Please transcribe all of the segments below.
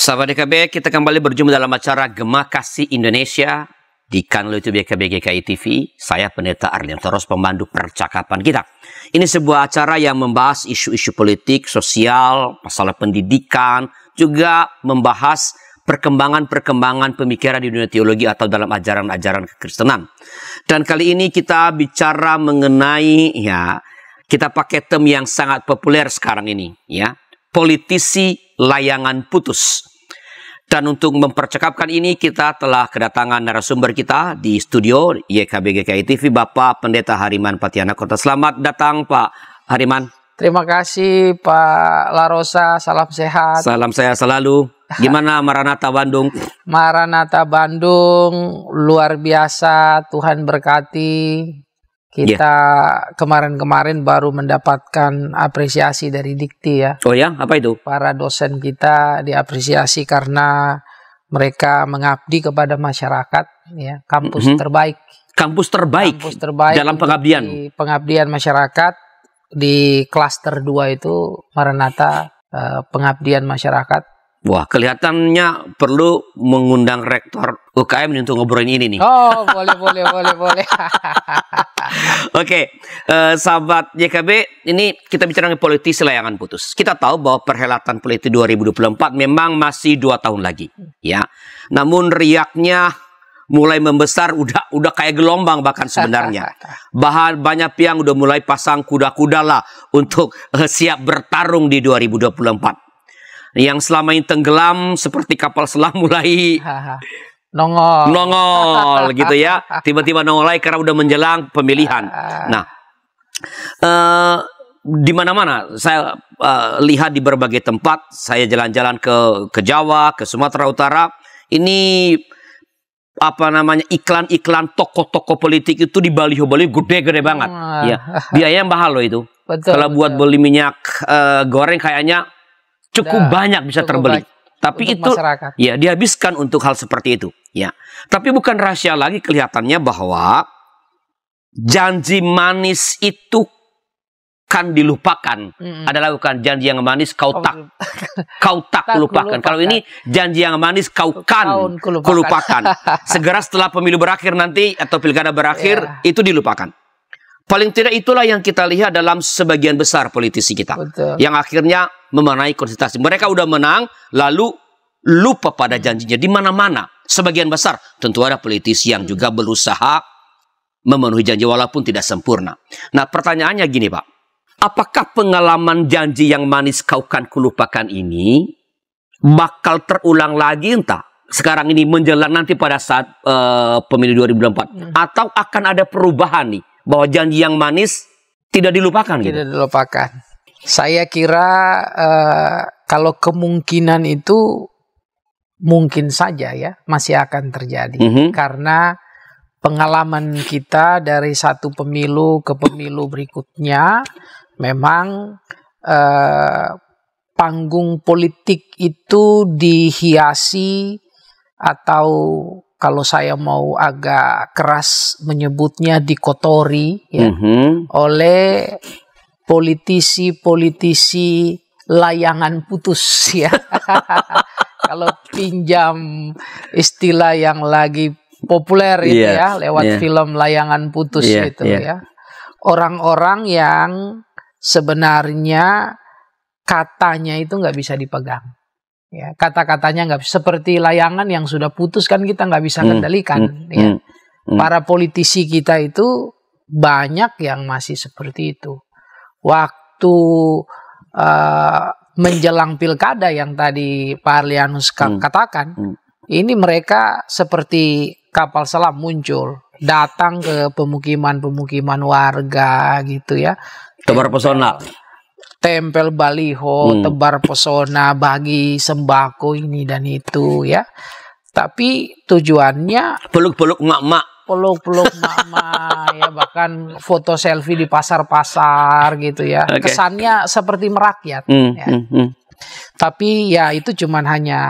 Sahabat DKB, kita kembali berjumpa dalam acara Gema Kasih Indonesia di kanal YouTube DKB GKI TV. Saya Pendeta Arlian Toros, pemandu percakapan kita. Ini sebuah acara yang membahas isu-isu politik, sosial, masalah pendidikan, juga membahas perkembangan-perkembangan pemikiran di dunia teologi atau dalam ajaran-ajaran kekristenan. Dan kali ini kita bicara mengenai ya kita pakai term yang sangat populer sekarang ini ya, politisi layangan putus. Dan untuk mempercakapkan ini kita telah kedatangan narasumber kita di studio YKBGKI TV Bapak Pendeta Hariman Patiana Kota. Selamat datang Pak Hariman. Terima kasih Pak Larosa, salam sehat. Salam sehat selalu. Gimana Maranata Bandung? Maranata Bandung luar biasa, Tuhan berkati. Kita yeah. kemarin-kemarin baru mendapatkan apresiasi dari Dikti ya. Oh ya, apa itu? Para dosen kita diapresiasi karena mereka mengabdi kepada masyarakat ya, kampus mm -hmm. terbaik. Kampus terbaik. Kampus terbaik dalam pengabdian. Di pengabdian masyarakat di klaster 2 itu merenata eh, pengabdian masyarakat Wah, kelihatannya perlu mengundang rektor UKM untuk ngobrolin ini nih. Oh, boleh, boleh, boleh, boleh. Oke, okay, uh, eh, sahabat JKB ini kita bicara politik layangan putus. Kita tahu bahwa perhelatan politik 2024 memang masih dua tahun lagi, ya. Namun riaknya mulai membesar, udah udah kayak gelombang bahkan sebenarnya. Bahan banyak pihak udah mulai pasang kuda-kuda lah untuk uh, siap bertarung di 2024 yang selama ini tenggelam seperti kapal selam mulai nongol nongol gitu ya tiba-tiba nongol lagi karena udah menjelang pemilihan ah. nah uh, di mana-mana saya uh, lihat di berbagai tempat saya jalan-jalan ke ke Jawa ke Sumatera Utara ini apa namanya iklan-iklan toko-toko politik itu di baliho-baliho oh, gede-gede banget ya biayanya mahal loh itu betul, kalau betul. buat beli minyak uh, goreng kayaknya cukup nah, banyak bisa cukup terbeli. Baik. Tapi untuk itu masyarakat. ya dihabiskan untuk hal seperti itu. Ya. Tapi bukan rahasia lagi kelihatannya bahwa janji manis itu kan dilupakan. Mm-hmm. Adalah bukan janji yang manis kau tak oh, kau tak kulupakan. Kalau ini janji yang manis kau kan kulupakan. Segera setelah pemilu berakhir nanti atau pilkada berakhir yeah. itu dilupakan. Paling tidak itulah yang kita lihat dalam sebagian besar politisi kita. Betul. Yang akhirnya memenangi konsentrasi. Mereka udah menang, lalu lupa pada janjinya. Di mana-mana, sebagian besar. Tentu ada politisi yang juga berusaha memenuhi janji walaupun tidak sempurna. Nah pertanyaannya gini Pak. Apakah pengalaman janji yang manis kau kan kulupakan ini bakal terulang lagi entah? Sekarang ini menjelang nanti pada saat uh, pemilu 2024. Hmm. Atau akan ada perubahan nih bahwa janji yang manis tidak dilupakan. Gitu. Tidak gitu. dilupakan. Saya kira uh, kalau kemungkinan itu mungkin saja ya masih akan terjadi mm -hmm. karena pengalaman kita dari satu pemilu ke pemilu berikutnya memang uh, panggung politik itu dihiasi atau kalau saya mau agak keras menyebutnya dikotori ya, mm -hmm. oleh politisi-politisi layangan putus ya. kalau pinjam istilah yang lagi populer yeah, itu iya, ya lewat yeah. film layangan putus yeah, itu yeah. ya. Orang-orang yang sebenarnya katanya itu nggak bisa dipegang ya kata-katanya nggak seperti layangan yang sudah putus kan kita nggak bisa hmm, kendalikan hmm, ya hmm, hmm, para politisi kita itu banyak yang masih seperti itu waktu uh, menjelang pilkada yang tadi Pak Arlianus hmm, katakan hmm. ini mereka seperti kapal selam muncul datang ke pemukiman-pemukiman warga gitu ya tebar personal tempel baliho, hmm. tebar pesona, bagi sembako ini dan itu ya. Tapi tujuannya peluk-peluk mak-mak, peluk-peluk mak-mak ya bahkan foto selfie di pasar-pasar gitu ya. Okay. Kesannya seperti merakyat hmm, ya. Hmm, hmm. Tapi ya itu cuman hanya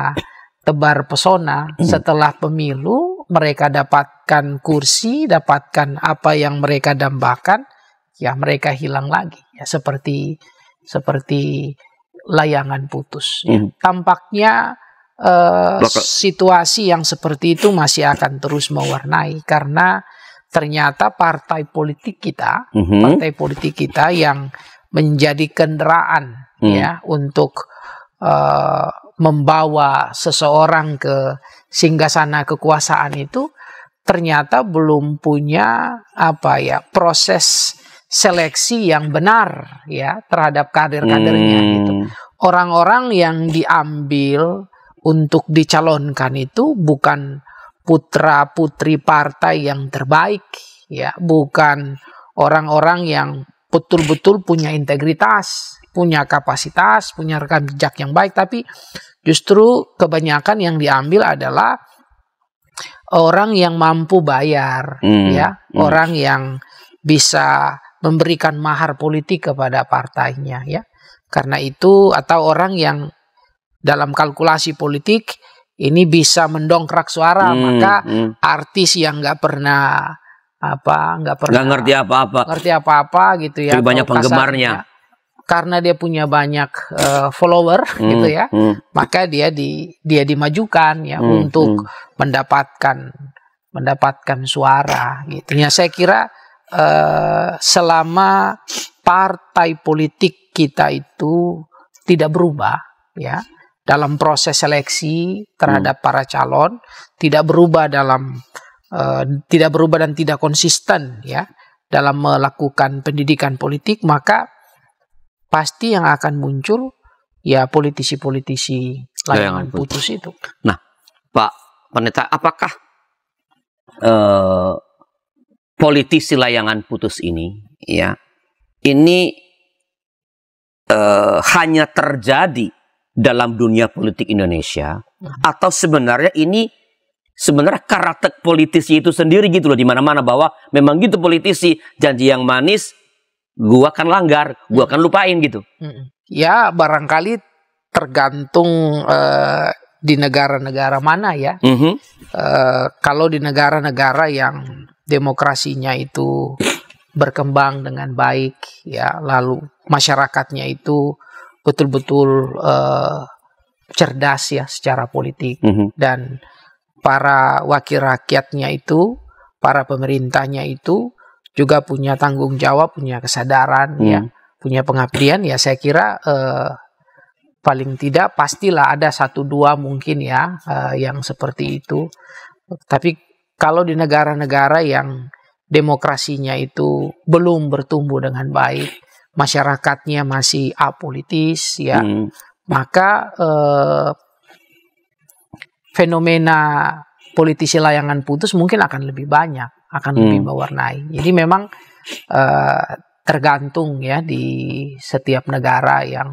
tebar pesona hmm. setelah pemilu mereka dapatkan kursi, dapatkan apa yang mereka dambakan, ya mereka hilang lagi ya seperti seperti layangan putus. Ya. Hmm. Tampaknya uh, situasi yang seperti itu masih akan terus mewarnai karena ternyata partai politik kita, hmm. partai politik kita yang menjadi kendaraan hmm. ya untuk uh, membawa seseorang ke singgasana kekuasaan itu ternyata belum punya apa ya proses seleksi yang benar ya terhadap kader-kadernya hmm. gitu. Orang-orang yang diambil untuk dicalonkan itu bukan putra-putri partai yang terbaik ya, bukan orang-orang yang betul-betul punya integritas, punya kapasitas, punya rekam jejak yang baik, tapi justru kebanyakan yang diambil adalah orang yang mampu bayar, hmm. ya, hmm. orang yang bisa memberikan mahar politik kepada partainya ya. Karena itu atau orang yang dalam kalkulasi politik ini bisa mendongkrak suara hmm, maka hmm. artis yang nggak pernah apa nggak pernah nggak ngerti apa-apa ngerti apa-apa gitu ya Jadi banyak penggemarnya ya karena dia punya banyak uh, follower hmm, gitu ya hmm. maka dia di dia dimajukan ya hmm, untuk hmm. mendapatkan mendapatkan suara gitu ya saya kira Eh, selama partai politik kita itu tidak berubah ya dalam proses seleksi terhadap hmm. para calon tidak berubah dalam uh, tidak berubah dan tidak konsisten ya dalam melakukan pendidikan politik maka pasti yang akan muncul ya politisi-politisi layangan putus itu. Nah, Pak Pendeta, apakah uh, politisi layangan putus ini, ya, ini uh, hanya terjadi dalam dunia politik Indonesia, hmm. atau sebenarnya ini sebenarnya karakter politisi itu sendiri gitu loh di mana-mana bahwa memang gitu politisi janji yang manis gua akan langgar, gua akan lupain gitu. Hmm. Ya barangkali tergantung uh, di negara-negara mana ya. Mm -hmm. uh, kalau di negara-negara yang demokrasinya itu berkembang dengan baik ya lalu masyarakatnya itu betul-betul uh, cerdas ya secara politik mm -hmm. dan para wakil rakyatnya itu para pemerintahnya itu juga punya tanggung jawab punya kesadaran mm. ya mhm. punya pengabdian ya saya kira uh, paling tidak pastilah ada satu dua mungkin ya uh, yang seperti itu tapi kalau di negara-negara yang demokrasinya itu belum bertumbuh dengan baik, masyarakatnya masih apolitis, ya, hmm. maka eh, fenomena politisi layangan putus mungkin akan lebih banyak, akan hmm. lebih mewarnai. Jadi memang eh, tergantung ya di setiap negara yang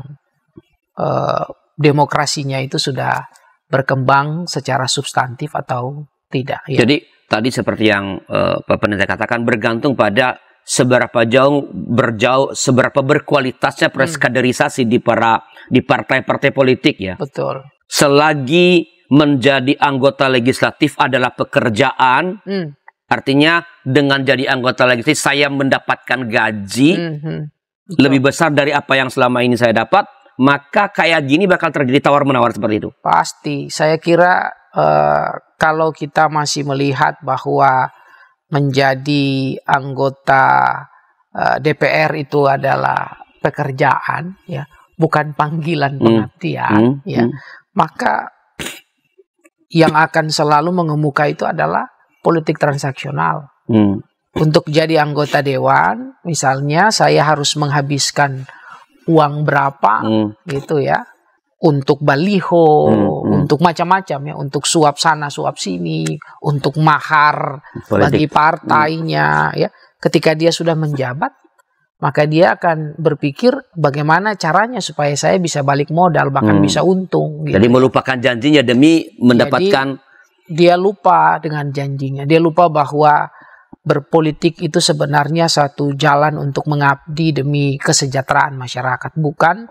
eh, demokrasinya itu sudah berkembang secara substantif atau tidak. Ya. Jadi tadi seperti yang uh, eh, Pak Pendeta katakan bergantung pada seberapa jauh berjauh seberapa berkualitasnya proses hmm. kaderisasi di para di partai-partai politik ya. Betul. Selagi menjadi anggota legislatif adalah pekerjaan, hmm. artinya dengan jadi anggota legislatif saya mendapatkan gaji hmm. hmm. lebih besar dari apa yang selama ini saya dapat, maka kayak gini bakal terjadi tawar menawar seperti itu. Pasti. Saya kira Eh, kalau kita masih melihat bahwa menjadi anggota eh, DPR itu adalah pekerjaan ya bukan panggilan hmm. pengabdian hmm. ya hmm. maka yang akan selalu mengemuka itu adalah politik transaksional hmm. untuk jadi anggota dewan misalnya saya harus menghabiskan uang berapa hmm. gitu ya untuk baliho, hmm, hmm, untuk macam-macam ya, untuk suap sana suap sini, untuk mahar Politik. bagi hmm. partainya hmm. ya. Ketika dia sudah menjabat, maka dia akan berpikir bagaimana caranya supaya saya bisa balik modal bahkan hmm. bisa untung. Gitu. Jadi melupakan janjinya demi mendapatkan. Jadi, dia lupa dengan janjinya, dia lupa bahwa berpolitik itu sebenarnya satu jalan untuk mengabdi demi kesejahteraan masyarakat, bukan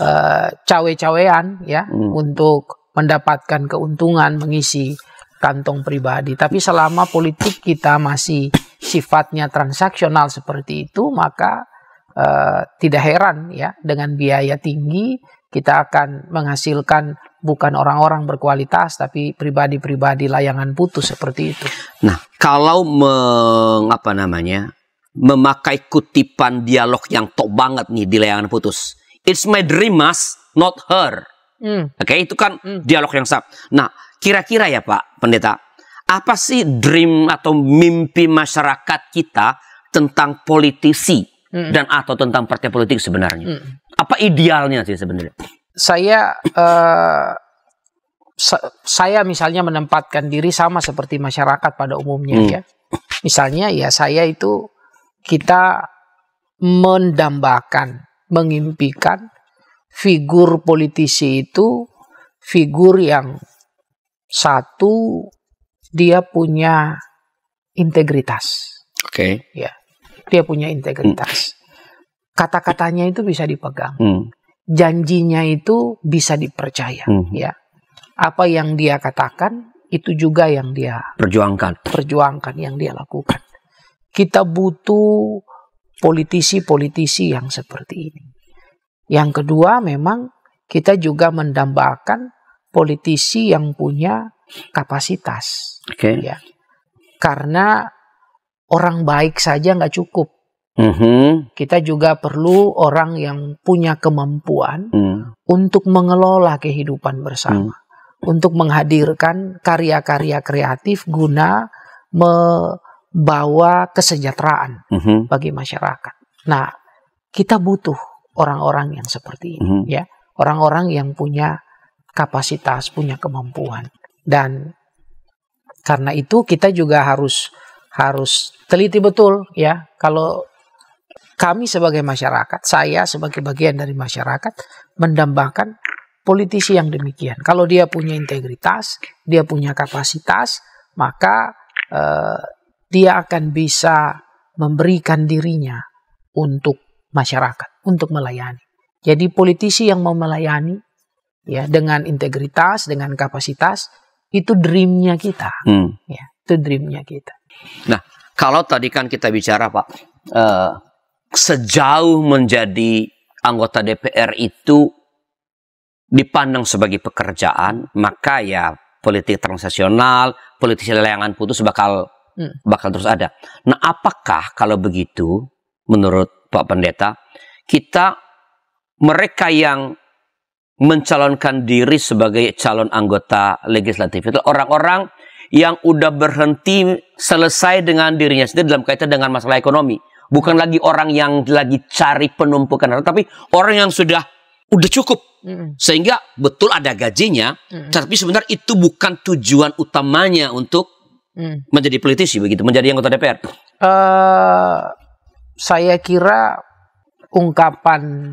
uh, cawe-cawean ya hmm. untuk mendapatkan keuntungan mengisi kantong pribadi. Tapi selama politik kita masih sifatnya transaksional seperti itu, maka uh, tidak heran ya dengan biaya tinggi kita akan menghasilkan bukan orang-orang berkualitas tapi pribadi-pribadi layangan putus seperti itu. Nah, kalau mengapa namanya memakai kutipan dialog yang top banget nih di layangan putus It's my dream, Mas, not her. Mm. Oke, okay, itu kan mm. dialog yang sah. Nah, kira-kira ya Pak Pendeta, apa sih dream atau mimpi masyarakat kita tentang politisi mm. dan atau tentang partai politik sebenarnya? Mm. Apa idealnya sih sebenarnya? Saya uh, sa saya misalnya menempatkan diri sama seperti masyarakat pada umumnya mm. ya. Misalnya ya saya itu kita mendambakan mengimpikan figur politisi itu figur yang satu dia punya integritas. Oke. Okay. Ya. Dia punya integritas. Kata-katanya itu bisa dipegang. Hmm. Janjinya itu bisa dipercaya, hmm. ya. Apa yang dia katakan itu juga yang dia perjuangkan. Perjuangkan yang dia lakukan. Kita butuh politisi-politisi yang seperti ini. Yang kedua memang kita juga mendambakan politisi yang punya kapasitas. Oke. Okay. Ya. Karena orang baik saja nggak cukup. Mm -hmm. Kita juga perlu orang yang punya kemampuan mm. untuk mengelola kehidupan bersama, mm. untuk menghadirkan karya-karya kreatif guna me bawa kesejahteraan mm -hmm. bagi masyarakat. Nah, kita butuh orang-orang yang seperti ini, mm -hmm. ya, orang-orang yang punya kapasitas, punya kemampuan, dan karena itu kita juga harus harus teliti betul, ya. Kalau kami sebagai masyarakat, saya sebagai bagian dari masyarakat mendambakan politisi yang demikian. Kalau dia punya integritas, dia punya kapasitas, maka eh, dia akan bisa memberikan dirinya untuk masyarakat, untuk melayani. Jadi politisi yang mau melayani ya dengan integritas, dengan kapasitas itu dreamnya kita, hmm. ya itu dreamnya kita. Nah, kalau tadi kan kita bicara Pak, uh, sejauh menjadi anggota DPR itu dipandang sebagai pekerjaan, maka ya politik transaksional, politik layangan putus bakal hmm. bakal terus ada. Nah, apakah kalau begitu menurut Pak Pendeta kita mereka yang mencalonkan diri sebagai calon anggota legislatif itu orang-orang yang udah berhenti selesai dengan dirinya sendiri dalam kaitan dengan masalah ekonomi. Bukan lagi orang yang lagi cari penumpukan harta, tapi orang yang sudah udah cukup. Hmm. Sehingga betul ada gajinya, hmm. tapi sebenarnya itu bukan tujuan utamanya untuk hmm. menjadi politisi begitu, menjadi anggota DPR? Uh, saya kira ungkapan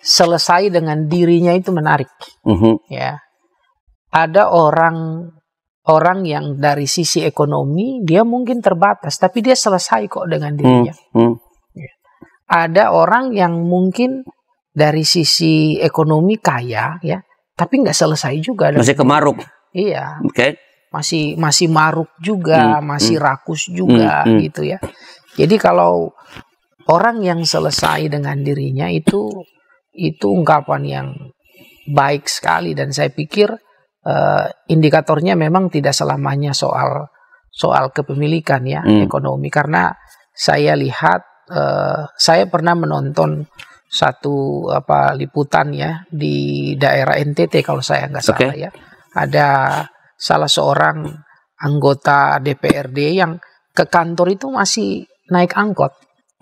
selesai dengan dirinya itu menarik. Uh-huh. Ya, ada orang orang yang dari sisi ekonomi dia mungkin terbatas, tapi dia selesai kok dengan hmm, dirinya. Uh-huh. Ya. Ada orang yang mungkin dari sisi ekonomi kaya ya, tapi nggak selesai juga. Masih kemaruk. Iya. Oke. Okay masih masih maruk juga, hmm. hmm. masih rakus juga hmm, hmm. gitu ya. Jadi kalau orang yang selesai dengan dirinya itu itu ungkapan yang baik sekali dan saya pikir uh, indikatornya memang tidak selamanya soal soal kepemilikan ya hmm. ekonomi karena saya lihat uh, saya pernah menonton satu apa liputan ya di daerah NTT kalau saya nggak salah okay. ya ada salah seorang anggota DPRD yang ke kantor itu masih naik angkot,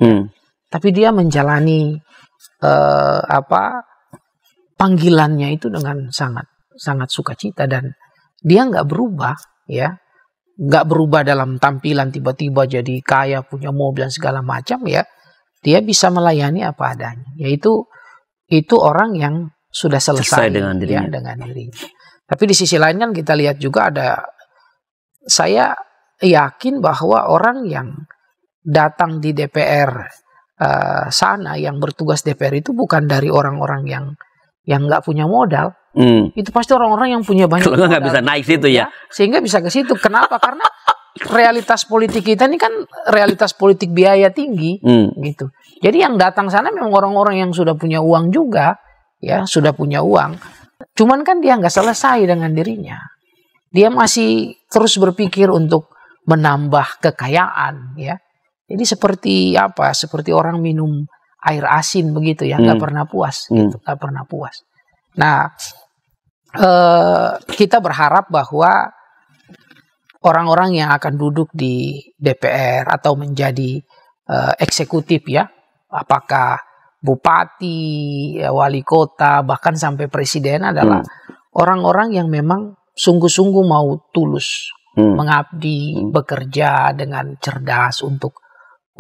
hmm. tapi dia menjalani uh, apa panggilannya itu dengan sangat sangat sukacita dan dia nggak berubah ya nggak berubah dalam tampilan tiba-tiba jadi kaya punya mobil dan segala macam ya dia bisa melayani apa adanya yaitu itu orang yang sudah selesai, selesai dengan ya, dirinya. Ya, dengan dirinya tapi di sisi lain kan kita lihat juga ada saya yakin bahwa orang yang datang di DPR uh, eh, sana yang bertugas DPR itu bukan dari orang-orang yang yang nggak punya modal. Hmm. Itu pasti orang-orang yang punya banyak. Kalau nggak bisa naik situ ya. Iya. Sehingga bisa ke situ. Kenapa? Karena realitas politik kita ini kan realitas politik biaya tinggi hmm. gitu. Jadi yang datang sana memang orang-orang yang sudah punya uang juga ya, sudah punya uang. Cuman kan dia nggak selesai dengan dirinya. Dia masih terus berpikir untuk menambah kekayaan ya. Jadi seperti apa? Seperti orang minum air asin begitu ya, nggak hmm. pernah puas, hmm. gitu, nggak pernah puas. Nah, eh, kita berharap bahwa orang-orang yang akan duduk di DPR atau menjadi eh, eksekutif ya, apakah bupati, ya, wali kota, bahkan sampai presiden adalah hmm. orang-orang hmm. yang memang sungguh-sungguh mau tulus hmm. mengabdi, hmm. bekerja dengan cerdas untuk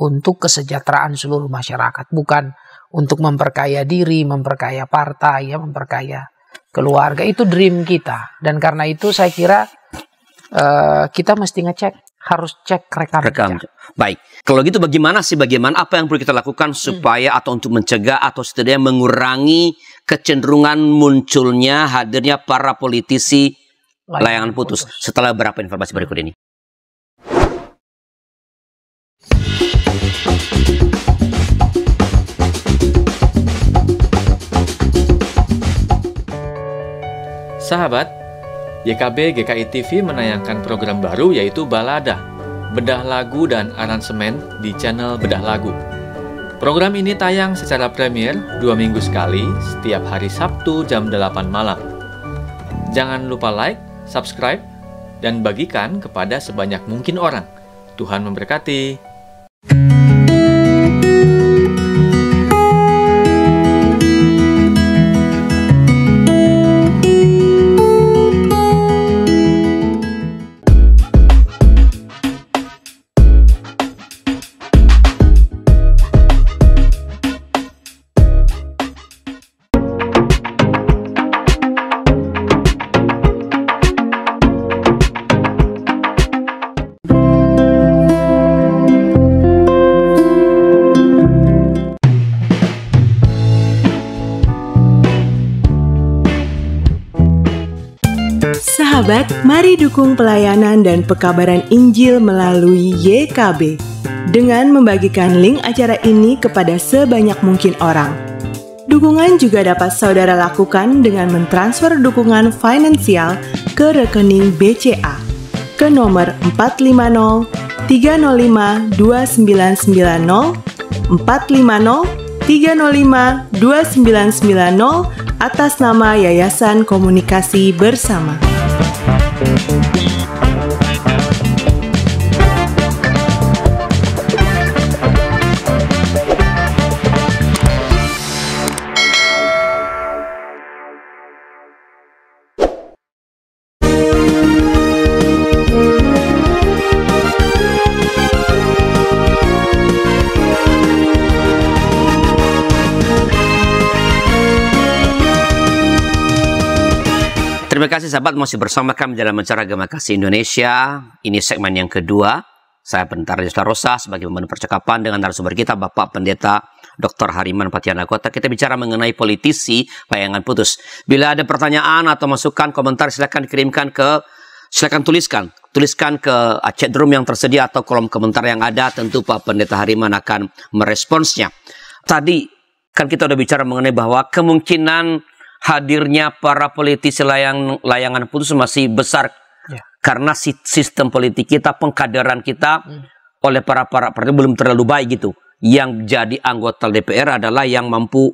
untuk kesejahteraan seluruh masyarakat, bukan untuk memperkaya diri, memperkaya partai, ya, memperkaya keluarga. Itu dream kita dan karena itu saya kira uh, kita mesti ngecek harus cek rekam, rekam jejak. Baik. Kalau gitu bagaimana sih bagaimana apa yang perlu kita lakukan hmm. supaya hmm. atau untuk mencegah atau setidaknya mengurangi kecenderungan munculnya hadirnya para politisi layangan, layangan putus. putus setelah berapa informasi berikut ini. Sahabat, YKB GKI TV menayangkan program baru yaitu Balada, Bedah Lagu dan Aransemen di channel Bedah Lagu. Program ini tayang secara premier dua minggu sekali setiap hari Sabtu jam 8 malam. Jangan lupa like, subscribe, dan bagikan kepada sebanyak mungkin orang. Tuhan memberkati. thank you Mari dukung pelayanan dan pekabaran Injil melalui YKB dengan membagikan link acara ini kepada sebanyak mungkin orang. Dukungan juga dapat saudara lakukan dengan mentransfer dukungan finansial ke rekening BCA ke nomor 450 305 2990 450 305 2990 atas nama Yayasan Komunikasi Bersama. Terima kasih sahabat masih bersama kami dalam acara Agama Kasih Indonesia. Ini segmen yang kedua. Saya Bentar Yusla Rosa sebagai pemandu percakapan dengan narasumber kita Bapak Pendeta Dr. Hariman Patiana Kota. Kita bicara mengenai politisi bayangan putus. Bila ada pertanyaan atau masukan komentar silakan kirimkan ke silakan tuliskan tuliskan ke chat room yang tersedia atau kolom komentar yang ada tentu Pak Pendeta Hariman akan meresponsnya. Tadi kan kita sudah bicara mengenai bahwa kemungkinan hadirnya para politisi layang, layangan putus masih besar ya. karena sistem politik kita, pengkaderan kita hmm. oleh para para partai belum terlalu baik gitu. Yang jadi anggota DPR adalah yang mampu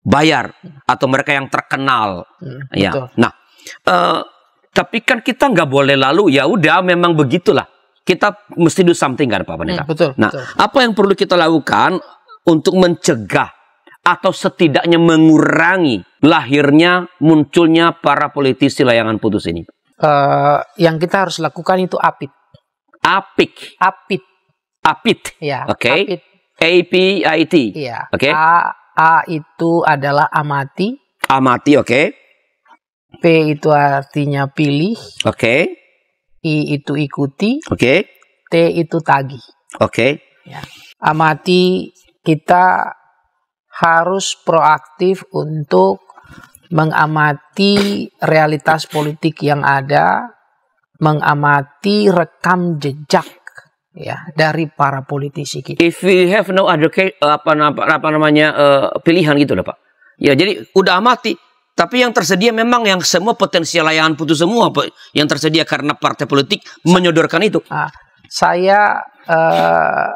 bayar hmm. atau mereka yang terkenal. Hmm, ya. Betul. Nah, uh, tapi kan kita nggak boleh lalu ya udah memang begitulah. Kita mesti do something kan Pak Pendeta. Hmm, betul. Nah, betul. apa yang perlu kita lakukan untuk mencegah atau setidaknya mengurangi lahirnya, munculnya para politisi layangan putus ini? Uh, yang kita harus lakukan itu apit. Apik. Apit. Apit. Ya. Oke. Okay. Apit. A P I T. Iya. Oke. Okay. A A itu adalah amati. Amati, oke. Okay. P itu artinya pilih. Oke. Okay. I itu ikuti. Oke. Okay. T itu tagi. Oke. Okay. Ya. Amati kita harus proaktif untuk mengamati realitas politik yang ada, mengamati rekam jejak ya dari para politisi kita. If we have no other case, eh, apa, apa, apa namanya uh, pilihan gitu loh Pak. Ya jadi udah amati tapi yang tersedia memang yang semua potensial layanan putus semua Pak. Yang tersedia karena partai politik menyodorkan itu. Nah, saya uh,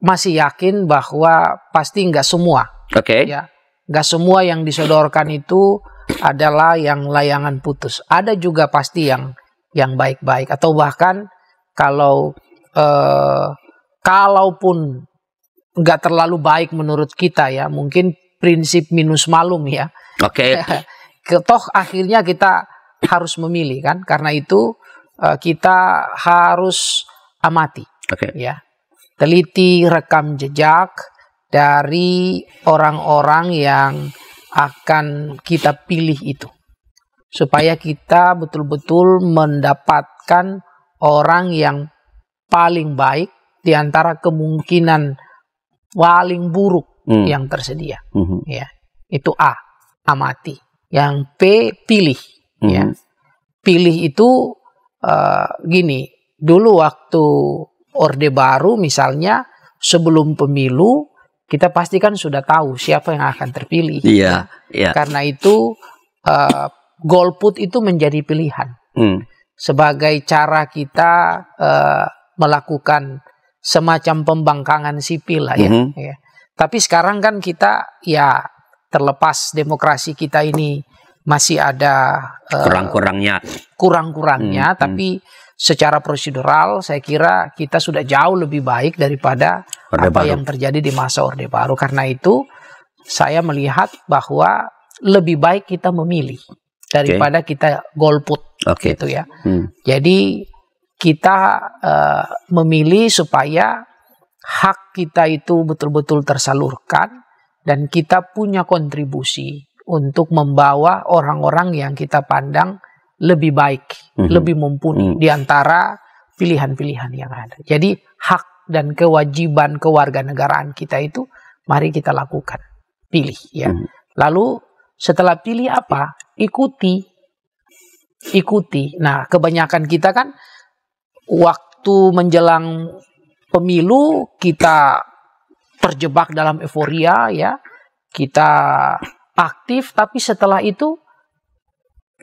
masih yakin bahwa pasti nggak semua. Oke. Okay. Ya, nggak semua yang disodorkan itu adalah yang layangan putus. Ada juga pasti yang yang baik-baik atau bahkan kalau eh, kalaupun nggak terlalu baik menurut kita ya, mungkin prinsip minus malum ya. Oke. Okay. Toh akhirnya kita harus memilih kan, karena itu eh, kita harus amati. Oke. Okay. Ya. Teliti rekam jejak dari orang-orang yang akan kita pilih itu. Supaya kita betul-betul mendapatkan orang yang paling baik di antara kemungkinan paling buruk hmm. yang tersedia. Hmm. Ya, itu A, amati. Yang P, pilih. Hmm. Ya, pilih itu uh, gini. Dulu waktu Orde Baru misalnya sebelum pemilu kita pastikan sudah tahu siapa yang akan terpilih. Iya, iya. Karena itu uh, golput itu menjadi pilihan hmm. sebagai cara kita uh, melakukan semacam pembangkangan sipil lah ya. Mm -hmm. ya. Tapi sekarang kan kita ya terlepas demokrasi kita ini masih ada uh, kurang-kurangnya kurang-kurangnya hmm, hmm. tapi hmm. secara prosedural saya kira kita sudah jauh lebih baik daripada Orde apa baru. yang terjadi di masa Orde Baru karena itu saya melihat bahwa lebih baik kita memilih daripada okay. kita golput okay. gitu ya hmm. jadi kita uh, memilih supaya hak kita itu betul-betul tersalurkan dan kita punya kontribusi untuk membawa orang-orang yang kita pandang lebih baik, mm -hmm. lebih mumpuni mm -hmm. di antara pilihan-pilihan yang ada. Jadi hak dan kewajiban kewarganegaraan kita itu mari kita lakukan, pilih ya. Mm -hmm. Lalu setelah pilih apa? Ikuti. Ikuti. Nah, kebanyakan kita kan waktu menjelang pemilu kita terjebak dalam euforia ya. Kita aktif tapi setelah itu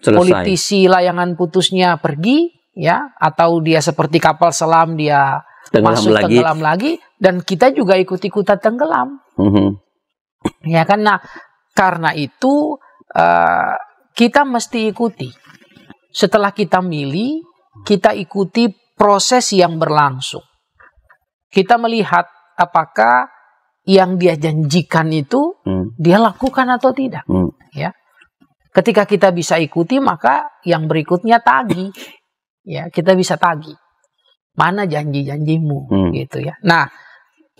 Selesai. politisi layangan putusnya pergi ya atau dia seperti kapal selam dia tenggelam masuk lagi. tenggelam lagi dan kita juga ikut-ikutan tenggelam. Mm -hmm. Ya kan nah, karena itu uh, kita mesti ikuti. Setelah kita milih, kita ikuti proses yang berlangsung. Kita melihat apakah yang dia janjikan itu hmm. dia lakukan atau tidak hmm. ya ketika kita bisa ikuti maka yang berikutnya tagi ya kita bisa tagi mana janji-janjimu hmm. gitu ya nah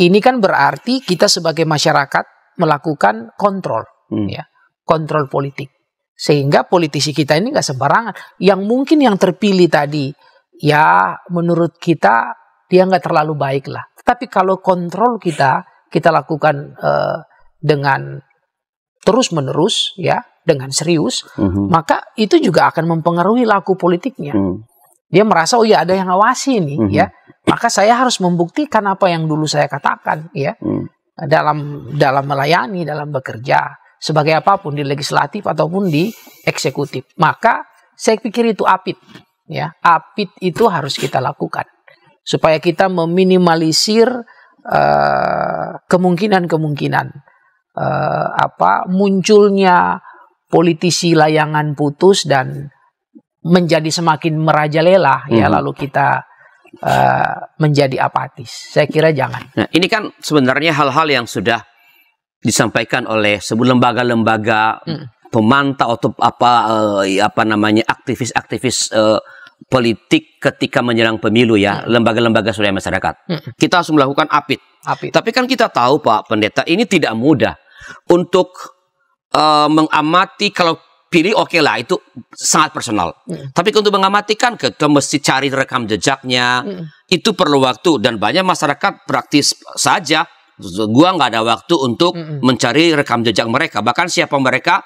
ini kan berarti kita sebagai masyarakat melakukan kontrol hmm. ya kontrol politik sehingga politisi kita ini nggak sembarangan yang mungkin yang terpilih tadi ya menurut kita dia nggak terlalu baik lah tapi kalau kontrol kita kita lakukan uh, dengan terus menerus ya dengan serius mm -hmm. maka itu juga akan mempengaruhi laku politiknya mm. dia merasa oh ya ada yang ngawasi nih mm -hmm. ya maka saya harus membuktikan apa yang dulu saya katakan ya mm. dalam dalam melayani dalam bekerja sebagai apapun di legislatif ataupun di eksekutif maka saya pikir itu apit ya apit itu harus kita lakukan supaya kita meminimalisir Eh, kemungkinan-kemungkinan uh, uh, apa munculnya politisi layangan putus dan menjadi semakin merajalela hmm. ya mhm. lalu kita uh, menjadi apatis. Saya kira jangan. Nah, ini kan sebenarnya hal-hal yang sudah disampaikan oleh sebuah lembaga-lembaga hmm. pemantau atau apa uh, apa namanya aktivis-aktivis uh, politik ketika menyerang pemilu ya hmm. lembaga-lembaga swadaya masyarakat. Hmm. Kita harus melakukan apit. apit. Tapi kan kita tahu Pak Pendeta ini tidak mudah untuk uh, mengamati kalau pilih oke okay lah itu sangat personal. Hmm. Tapi untuk mengamati kan kita mesti cari rekam jejaknya. Hmm. Itu perlu waktu dan banyak masyarakat praktis saja gua nggak ada waktu untuk hmm. mencari rekam jejak mereka bahkan siapa mereka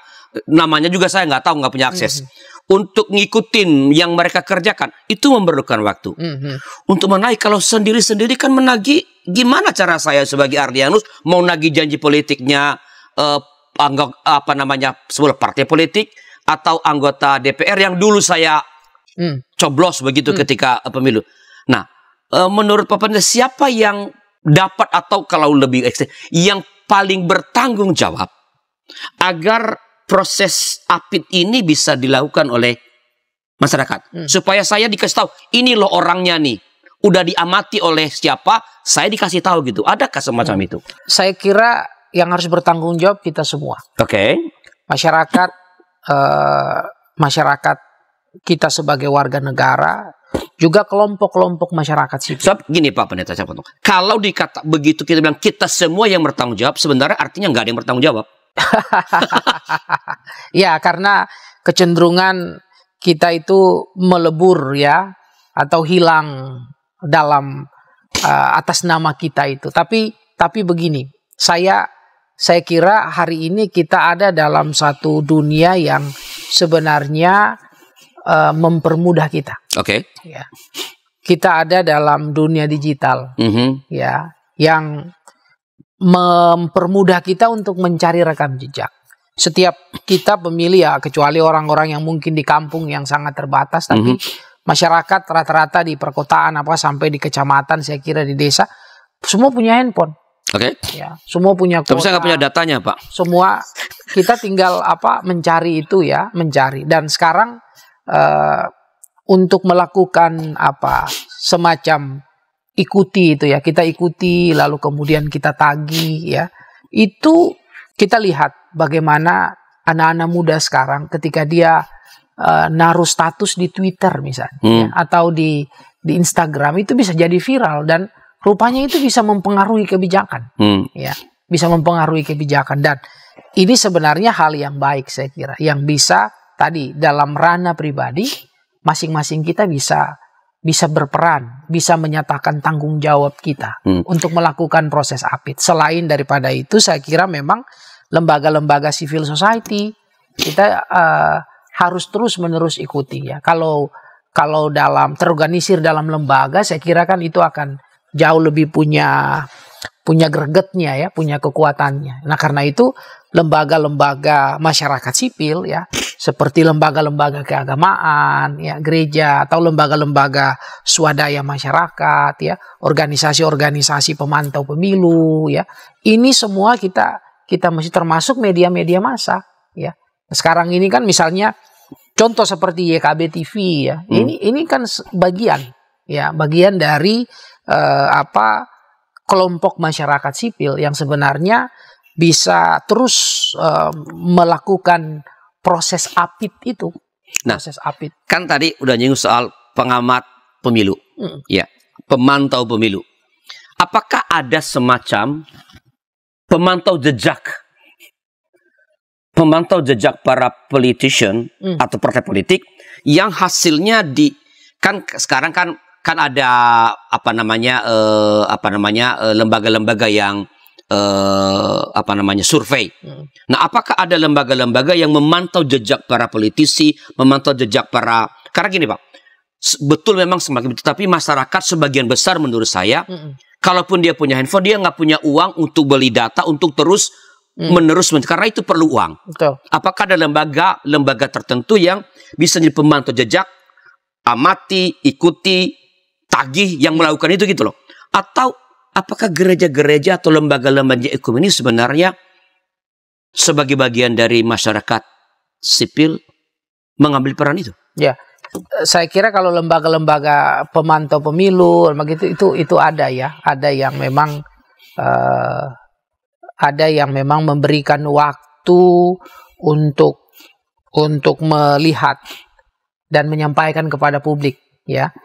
namanya juga saya nggak tahu nggak punya akses. Mm -hmm. Untuk ngikutin yang mereka kerjakan itu memerlukan waktu. Mm -hmm. Untuk menaik kalau sendiri-sendiri kan menagih gimana cara saya sebagai Ardianus mau nagih janji politiknya eh, anggota apa namanya sebuah partai politik atau anggota DPR yang dulu saya mm. coblos begitu mm. ketika eh, pemilu. Nah, eh, menurut Papa siapa yang dapat atau kalau lebih ekstrem yang paling bertanggung jawab agar proses apit ini bisa dilakukan oleh masyarakat. Hmm. Supaya saya dikasih tahu, ini loh orangnya nih. Udah diamati oleh siapa, saya dikasih tahu gitu. Adakah semacam hmm. itu? Saya kira yang harus bertanggung jawab kita semua. Oke. Okay. Masyarakat, uh, masyarakat kita sebagai warga negara, juga kelompok-kelompok masyarakat sipil. So, gini Pak Pendeta saya potong. Kalau dikata begitu kita bilang kita semua yang bertanggung jawab, sebenarnya artinya nggak ada yang bertanggung jawab. ya, karena kecenderungan kita itu melebur ya atau hilang dalam uh, atas nama kita itu. Tapi tapi begini, saya saya kira hari ini kita ada dalam satu dunia yang sebenarnya uh, mempermudah kita. Oke. Okay. Ya. Kita ada dalam dunia digital. Mm -hmm. Ya, yang mempermudah kita untuk mencari rekam jejak. Setiap kita pemilih ya kecuali orang-orang yang mungkin di kampung yang sangat terbatas tapi mm -hmm. masyarakat rata-rata di perkotaan apa sampai di kecamatan saya kira di desa semua punya handphone. Oke. Okay. Ya, semua punya kuota. Tapi saya nggak punya datanya, Pak. Semua kita tinggal apa mencari itu ya, mencari. Dan sekarang uh, untuk melakukan apa semacam ikuti itu ya, kita ikuti lalu kemudian kita tagih ya. Itu kita lihat bagaimana anak-anak muda sekarang ketika dia uh, naruh status di Twitter misalnya hmm. Ya, atau di di Instagram itu bisa jadi viral dan rupanya itu bisa mempengaruhi kebijakan hmm. ya bisa mempengaruhi kebijakan dan ini sebenarnya hal yang baik saya kira yang bisa tadi dalam ranah pribadi masing-masing kita bisa bisa berperan, bisa menyatakan tanggung jawab kita hmm. untuk melakukan proses apit. Selain daripada itu, saya kira memang lembaga-lembaga civil society kita uh, harus terus menerus ikuti ya. Kalau kalau dalam terorganisir dalam lembaga, saya kira kan itu akan jauh lebih punya punya gregetnya ya, punya kekuatannya. Nah karena itu lembaga-lembaga masyarakat sipil ya seperti lembaga-lembaga keagamaan ya gereja atau lembaga-lembaga swadaya masyarakat ya organisasi-organisasi pemantau pemilu ya ini semua kita kita masih termasuk media-media massa ya sekarang ini kan misalnya contoh seperti YKB TV ya hmm. ini ini kan bagian ya bagian dari eh, apa kelompok masyarakat sipil yang sebenarnya bisa terus uh, melakukan proses apit itu. Nah, proses apit. Kan tadi udah nyinggung soal pengamat pemilu. Hmm. Ya, pemantau pemilu. Apakah ada semacam pemantau jejak? Pemantau jejak para politician hmm. atau partai politik yang hasilnya di kan sekarang kan kan ada apa namanya uh, apa namanya eh, lembaga-lembaga uh, yang uh, apa namanya survei. Hmm. Nah, apakah ada lembaga-lembaga yang memantau jejak para politisi, memantau jejak para karena gini pak, betul memang semakin tetapi masyarakat sebagian besar menurut saya, hmm. kalaupun dia punya handphone dia nggak punya uang untuk beli data untuk terus hmm. menerus karena itu perlu uang. Betul. Apakah ada lembaga lembaga tertentu yang bisa jadi pemantau jejak, amati, ikuti, tagih yang melakukan itu gitu loh? Atau apakah gereja-gereja atau lembaga-lembaga ekumen ini sebenarnya sebagai bagian dari masyarakat sipil mengambil peran itu? Ya, saya kira kalau lembaga-lembaga pemantau pemilu, begitu itu itu ada ya, ada yang memang uh, ada yang memang memberikan waktu untuk untuk melihat dan menyampaikan kepada publik ya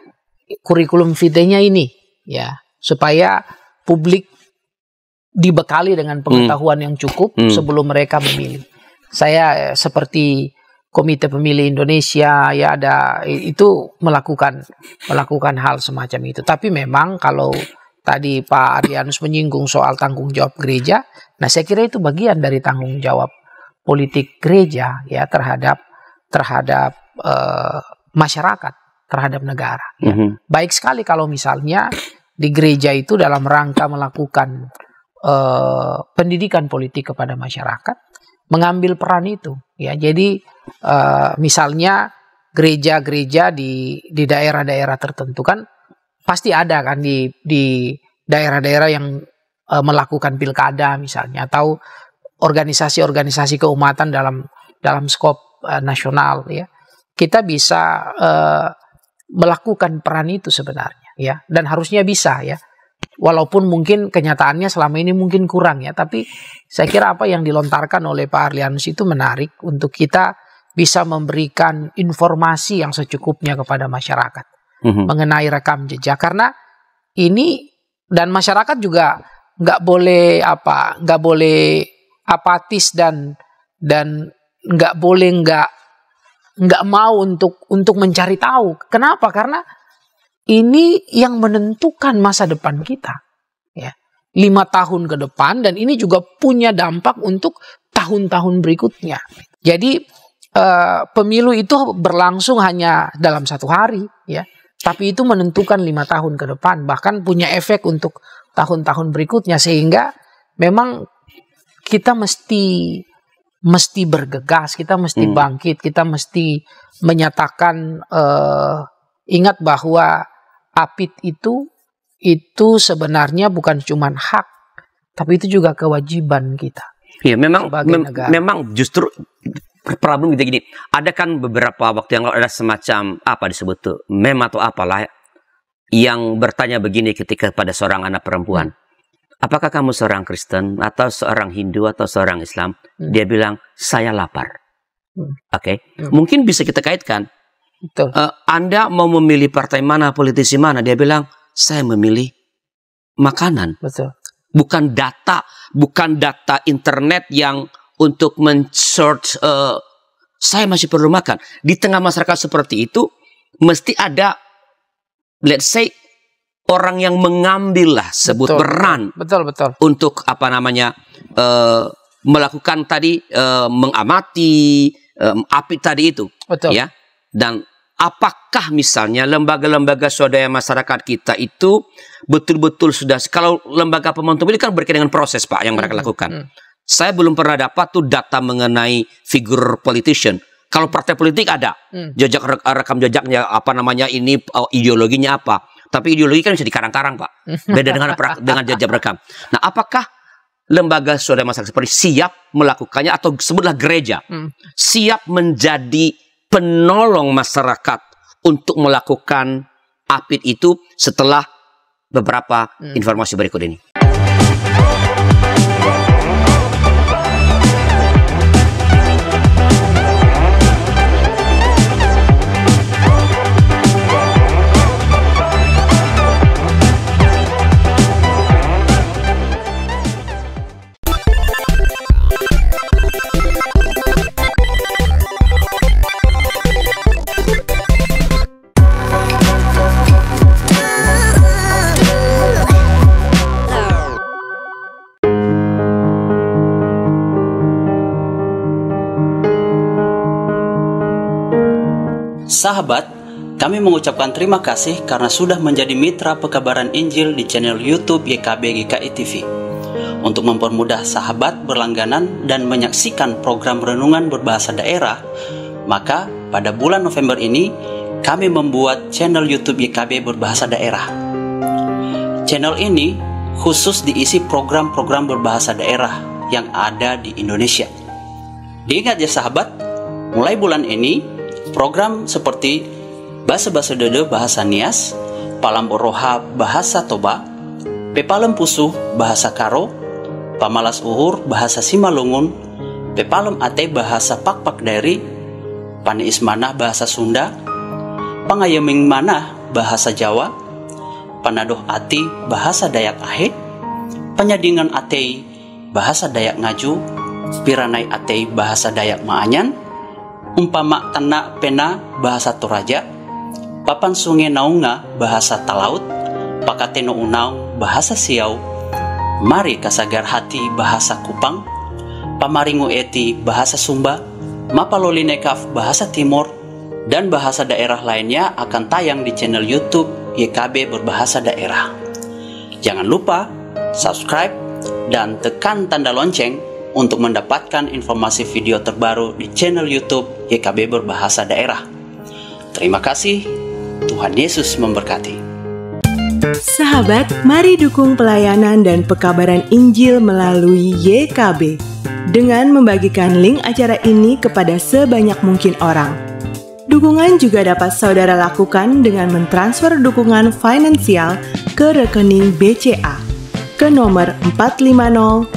kurikulum videonya ini ya supaya publik dibekali dengan pengetahuan hmm. yang cukup hmm. sebelum mereka memilih. Saya eh, seperti Komite Pemilih Indonesia ya ada itu melakukan melakukan hal semacam itu. Tapi memang kalau tadi Pak Arianus menyinggung soal tanggung jawab gereja, nah saya kira itu bagian dari tanggung jawab politik gereja ya terhadap terhadap uh, masyarakat, terhadap negara. Ya. Mm -hmm. Baik sekali kalau misalnya di gereja itu dalam rangka melakukan uh, pendidikan politik kepada masyarakat mengambil peran itu ya jadi uh, misalnya gereja-gereja di di daerah-daerah tertentu kan pasti ada kan di di daerah-daerah yang uh, melakukan pilkada misalnya atau organisasi-organisasi keumatan dalam dalam skop uh, nasional ya kita bisa uh, melakukan peran itu sebenarnya ya dan harusnya bisa ya walaupun mungkin kenyataannya selama ini mungkin kurang ya tapi saya kira apa yang dilontarkan oleh Pak Arlianus itu menarik untuk kita bisa memberikan informasi yang secukupnya kepada masyarakat mm -hmm. mengenai rekam jejak karena ini dan masyarakat juga nggak boleh apa nggak boleh apatis dan dan nggak boleh nggak nggak mau untuk untuk mencari tahu kenapa karena ini yang menentukan masa depan kita. Ya. Lima tahun ke depan dan ini juga punya dampak untuk tahun-tahun berikutnya. Jadi eh, pemilu itu berlangsung hanya dalam satu hari, ya. Tapi itu menentukan lima tahun ke depan, bahkan punya efek untuk tahun-tahun berikutnya sehingga memang kita mesti mesti bergegas, kita mesti hmm. bangkit, kita mesti menyatakan eh, ingat bahwa apit itu itu sebenarnya bukan cuman hak, tapi itu juga kewajiban kita. Iya, memang mem negara. memang justru problem kita gini. Ada kan beberapa waktu yang ada semacam apa disebut tuh mem atau apalah yang bertanya begini ketika pada seorang anak perempuan. Apakah kamu seorang Kristen atau seorang Hindu atau seorang Islam? Hmm. Dia bilang saya lapar. Hmm. Oke, okay? hmm. mungkin bisa kita kaitkan Betul. Uh, anda mau memilih partai mana, politisi mana? Dia bilang, saya memilih makanan. Betul. Bukan data, bukan data internet yang untuk men-search uh, saya masih perlu makan. Di tengah masyarakat seperti itu, mesti ada, let's say, orang yang mengambil lah sebut betul, peran, betul betul, untuk apa namanya uh, melakukan tadi uh, mengamati um, api tadi itu, betul. ya. Dan apakah misalnya lembaga-lembaga swadaya masyarakat kita itu betul-betul sudah kalau lembaga pemantau ini kan berkaitan dengan proses Pak yang mereka hmm, lakukan. Hmm. Saya belum pernah dapat tuh data mengenai figur politician. Kalau partai politik ada hmm. jejak rekam jejaknya apa namanya ini oh, ideologinya apa. Tapi ideologi kan bisa dikarang-karang Pak. Beda dengan dengan jejak rekam. Nah, apakah lembaga swadaya masyarakat seperti siap melakukannya atau sebutlah gereja hmm. siap menjadi penolong masyarakat untuk melakukan apit itu setelah beberapa hmm. informasi berikut ini. Sahabat, kami mengucapkan terima kasih karena sudah menjadi mitra pekabaran Injil di channel YouTube YKB GKI TV. Untuk mempermudah sahabat berlangganan dan menyaksikan program renungan berbahasa daerah, maka pada bulan November ini kami membuat channel YouTube YKB berbahasa daerah. Channel ini khusus diisi program-program berbahasa daerah yang ada di Indonesia. Diingat ya sahabat, mulai bulan ini program seperti Bahasa Bahasa Dede Bahasa Nias, Palam Oroha Bahasa Toba, Pepalem Pusuh Bahasa Karo, Pamalas Uhur Bahasa Simalungun, Pepalem Ate Bahasa Pakpak Dari, Pane Ismanah Bahasa Sunda, Pangayeming Manah Bahasa Jawa, Panadoh Ati Bahasa Dayak Ahe, Penyadingan Atei Bahasa Dayak Ngaju, Piranai Atei Bahasa Dayak Maanyan, umpama tanak pena bahasa Toraja, papan sungai naunga bahasa Talaut, pakateno unau bahasa Siau, mari kasagar hati bahasa Kupang, pamaringu eti bahasa Sumba, mapalolinekaf bahasa timur, dan bahasa daerah lainnya akan tayang di channel YouTube YKB Berbahasa Daerah. Jangan lupa subscribe dan tekan tanda lonceng untuk mendapatkan informasi video terbaru di channel YouTube YKB Berbahasa Daerah. Terima kasih, Tuhan Yesus memberkati. Sahabat, mari dukung pelayanan dan pekabaran Injil melalui YKB dengan membagikan link acara ini kepada sebanyak mungkin orang. Dukungan juga dapat saudara lakukan dengan mentransfer dukungan finansial ke rekening BCA ke nomor 450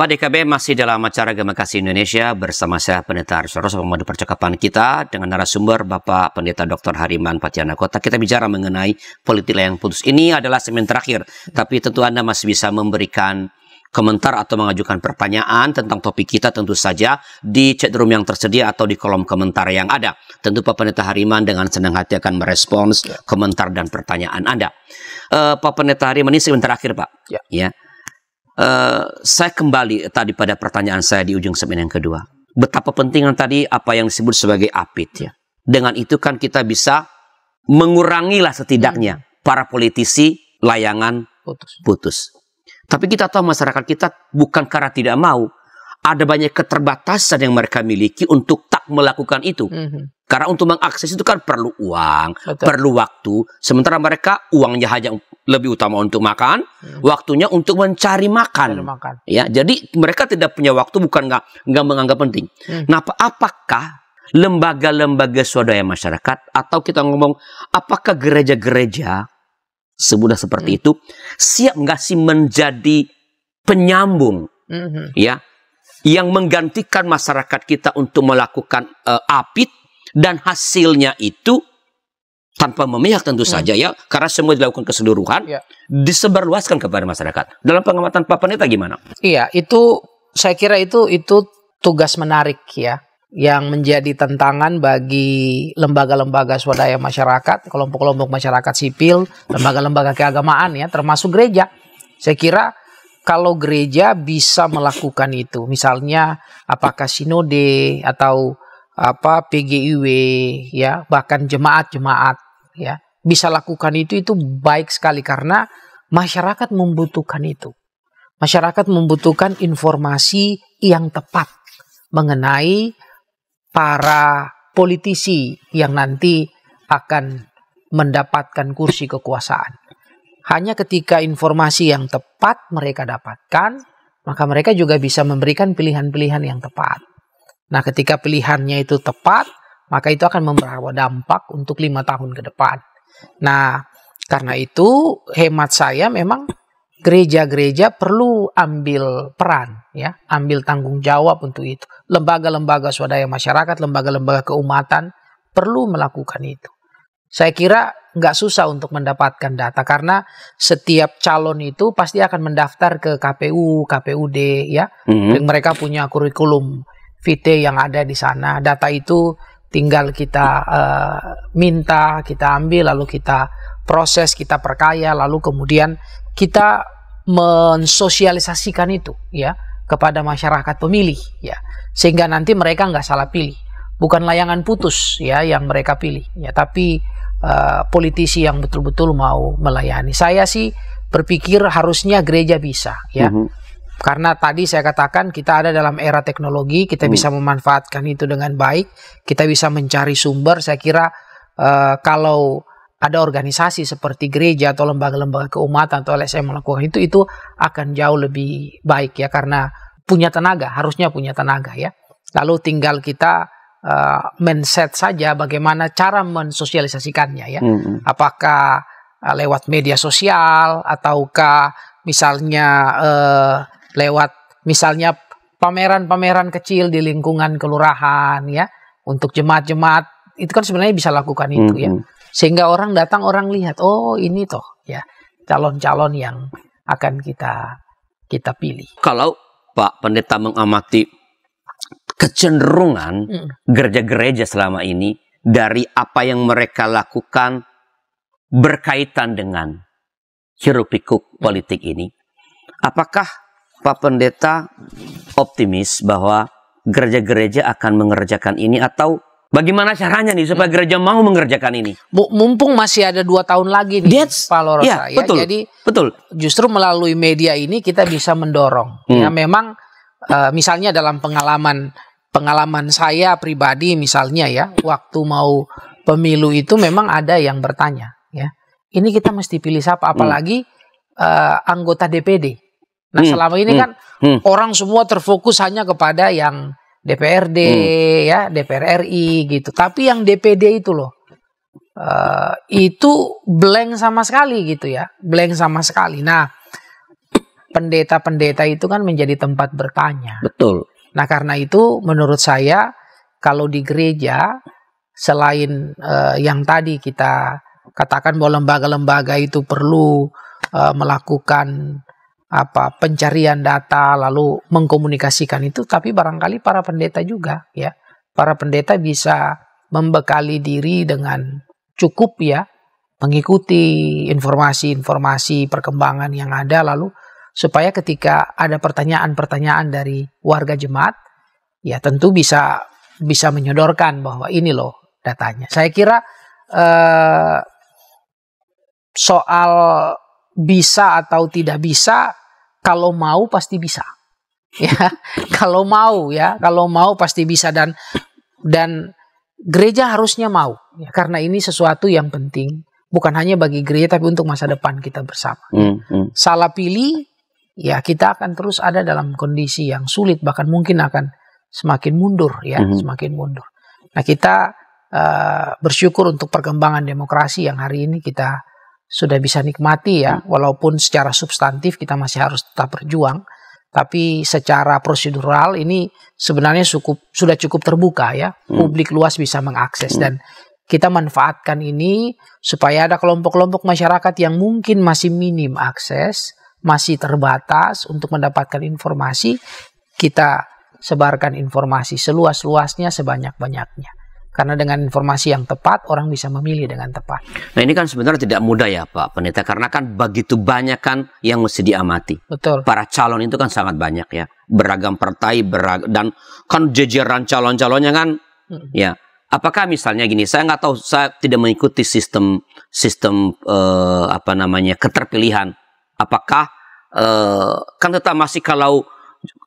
Sahabat DKB masih dalam acara Gema Kasih Indonesia bersama saya Pendeta Arsoros pemandu percakapan kita dengan narasumber Bapak Pendeta Dr. Hariman Patiana Kota. Kita bicara mengenai politik layang putus. Ini adalah semen terakhir, tapi tentu Anda masih bisa memberikan komentar atau mengajukan pertanyaan tentang topik kita tentu saja di chat room yang tersedia atau di kolom komentar yang ada. Tentu Pak Pendeta Hariman dengan senang hati akan merespons ya. komentar dan pertanyaan Anda. Uh, Pak Pendeta Hariman ini semen terakhir Pak. Ya. ya Eh, saya kembali tadi pada pertanyaan saya di ujung seminar yang kedua. Betapa pentingnya tadi apa yang disebut sebagai apit ya. Dengan itu kan kita bisa mengurangilah setidaknya hmm. para politisi layangan putus. putus. Tapi kita tahu masyarakat kita bukan karena tidak mau, ada banyak keterbatasan yang mereka miliki untuk tak melakukan itu. Mm -hmm. Karena untuk mengakses itu kan perlu uang, Betul. perlu waktu. Sementara mereka uangnya hanya lebih utama untuk makan, mm hmm. waktunya untuk mencari makan. Mencari makan. Ya, jadi mereka tidak punya waktu bukan nggak nggak menganggap penting. Mm hmm. Nah, apakah lembaga-lembaga swadaya masyarakat atau kita ngomong apakah gereja-gereja semudah seperti hmm. itu siap nggak sih menjadi penyambung? Mm hmm. Ya, yang menggantikan masyarakat kita untuk melakukan uh, apit dan hasilnya itu tanpa memihak tentu hmm. saja ya karena semua dilakukan keseluruhan ya. disebarluaskan kepada masyarakat dalam pengamatan Pak Pendeta gimana? Iya itu saya kira itu itu tugas menarik ya yang menjadi tantangan bagi lembaga-lembaga swadaya masyarakat, kelompok-kelompok masyarakat sipil, lembaga-lembaga keagamaan ya, termasuk gereja. Saya kira kalau gereja bisa melakukan itu. Misalnya apakah sinode atau apa PGIW ya, bahkan jemaat-jemaat ya bisa lakukan itu itu baik sekali karena masyarakat membutuhkan itu. Masyarakat membutuhkan informasi yang tepat mengenai para politisi yang nanti akan mendapatkan kursi kekuasaan. Hanya ketika informasi yang tepat mereka dapatkan, maka mereka juga bisa memberikan pilihan-pilihan yang tepat. Nah, ketika pilihannya itu tepat, maka itu akan membawa dampak untuk lima tahun ke depan. Nah, karena itu hemat saya memang gereja-gereja perlu ambil peran, ya, ambil tanggung jawab untuk itu. Lembaga-lembaga swadaya masyarakat, lembaga-lembaga keumatan perlu melakukan itu. Saya kira nggak susah untuk mendapatkan data karena setiap calon itu pasti akan mendaftar ke KPU, KPUD ya. Mm-hmm. Mereka punya kurikulum vitae yang ada di sana. Data itu tinggal kita uh, minta, kita ambil lalu kita proses, kita perkaya lalu kemudian kita mensosialisasikan itu ya kepada masyarakat pemilih ya sehingga nanti mereka nggak salah pilih bukan layangan putus ya yang mereka pilih ya tapi uh, politisi yang betul-betul mau melayani. Saya sih berpikir harusnya gereja bisa ya. Mm -hmm. Karena tadi saya katakan kita ada dalam era teknologi, kita hmm. bisa memanfaatkan itu dengan baik, kita bisa mencari sumber. Saya kira uh, kalau ada organisasi seperti gereja atau lembaga-lembaga keumatan atau LSM melakukan itu itu akan jauh lebih baik ya karena punya tenaga harusnya punya tenaga ya lalu tinggal kita uh, mindset saja bagaimana cara mensosialisasikannya ya. Hmm. Apakah uh, lewat media sosial ataukah misalnya uh, lewat misalnya pameran-pameran kecil di lingkungan kelurahan ya untuk jemaat-jemaat itu kan sebenarnya bisa lakukan itu hmm. ya. Sehingga orang datang orang lihat oh ini toh ya calon-calon yang akan kita kita pilih. Kalau Pak Pendeta mengamati kecenderungan mm. gereja-gereja selama ini dari apa yang mereka lakukan berkaitan dengan hiruk pikuk mm. politik ini. Apakah Pak Pendeta optimis bahwa gereja-gereja akan mengerjakan ini atau bagaimana caranya nih supaya mm. gereja mau mengerjakan ini? Mumpung masih ada dua tahun lagi nih, That's, Pak Lorosa. Ya, ya, betul, Jadi betul. Justru melalui media ini kita bisa mendorong. Hmm. Ya memang uh, misalnya dalam pengalaman pengalaman saya pribadi misalnya ya, waktu mau pemilu itu memang ada yang bertanya ya. Ini kita mesti pilih siapa hmm. apalagi hmm. uh, anggota DPD. Nah, hmm. selama ini hmm. kan hmm. orang semua terfokus hanya kepada yang DPRD hmm. ya, DPR RI gitu. Tapi yang DPD itu loh uh, itu blank sama sekali gitu ya, blank sama sekali. Nah, pendeta-pendeta itu kan menjadi tempat bertanya. Betul. Nah, karena itu menurut saya kalau di gereja selain uh, yang tadi kita katakan bahwa lembaga-lembaga itu perlu uh, melakukan apa pencarian data lalu mengkomunikasikan itu tapi barangkali para pendeta juga ya para pendeta bisa membekali diri dengan cukup ya mengikuti informasi-informasi perkembangan yang ada lalu supaya ketika ada pertanyaan-pertanyaan dari warga jemaat ya tentu bisa bisa menyodorkan bahwa ini loh datanya. Saya kira eh, soal bisa atau tidak bisa kalau mau pasti bisa. Ya, kalau mau ya, kalau mau pasti bisa dan dan gereja harusnya mau ya, karena ini sesuatu yang penting bukan hanya bagi gereja tapi untuk masa depan kita bersama. Hmm, hmm. Salah pilih ya kita akan terus ada dalam kondisi yang sulit bahkan mungkin akan semakin mundur ya, mm-hmm. semakin mundur. Nah, kita uh, bersyukur untuk perkembangan demokrasi yang hari ini kita sudah bisa nikmati ya, mhm. walaupun secara substantif kita masih harus tetap berjuang, tapi secara prosedural ini sebenarnya cukup sudah cukup terbuka ya, mhm. publik luas bisa mengakses mhm. dan kita manfaatkan ini supaya ada kelompok-kelompok masyarakat yang mungkin masih minim akses masih terbatas untuk mendapatkan informasi, kita sebarkan informasi seluas-luasnya sebanyak-banyaknya. Karena dengan informasi yang tepat, orang bisa memilih dengan tepat. Nah ini kan sebenarnya tidak mudah ya Pak Pendeta, karena kan begitu banyak kan yang mesti diamati. Betul. Para calon itu kan sangat banyak ya, beragam partai, berag dan kan jejeran calon-calonnya kan, hmm. ya. Apakah misalnya gini, saya nggak tahu, saya tidak mengikuti sistem sistem eh, apa namanya keterpilihan Apakah uh, kan tetap masih kalau